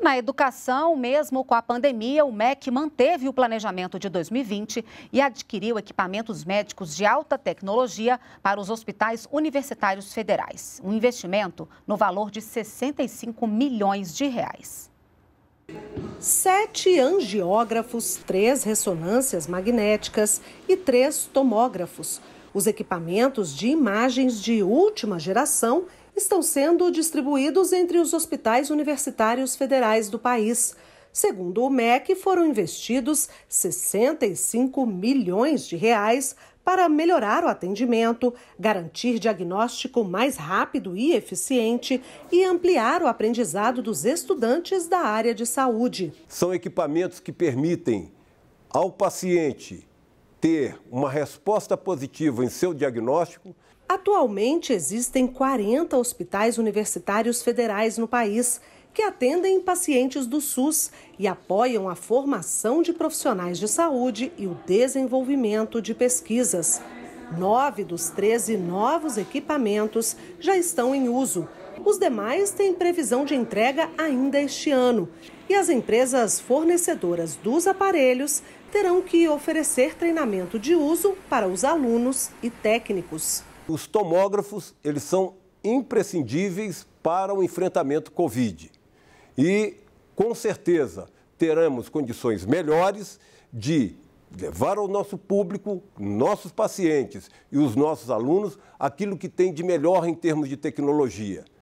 Na educação, mesmo com a pandemia, o MEC manteve o planejamento de 2020 e adquiriu equipamentos médicos de alta tecnologia para os hospitais universitários federais. Um investimento no valor de 65 milhões de reais. Sete angiógrafos, três ressonâncias magnéticas e três tomógrafos. Os equipamentos de imagens de última geração estão sendo distribuídos entre os hospitais universitários federais do país. Segundo o MEC, foram investidos 65 milhões de reais para melhorar o atendimento, garantir diagnóstico mais rápido e eficiente e ampliar o aprendizado dos estudantes da área de saúde. São equipamentos que permitem ao paciente ter uma resposta positiva em seu diagnóstico. Atualmente existem 40 hospitais universitários federais no país que atendem pacientes do SUS e apoiam a formação de profissionais de saúde e o desenvolvimento de pesquisas. Nove dos 13 novos equipamentos já estão em uso. Os demais têm previsão de entrega ainda este ano. E as empresas fornecedoras dos aparelhos terão que oferecer treinamento de uso para os alunos e técnicos. Os tomógrafos, eles são imprescindíveis para o enfrentamento Covid. E, com certeza, teremos condições melhores de levar ao nosso público, nossos pacientes e os nossos alunos aquilo que tem de melhor em termos de tecnologia.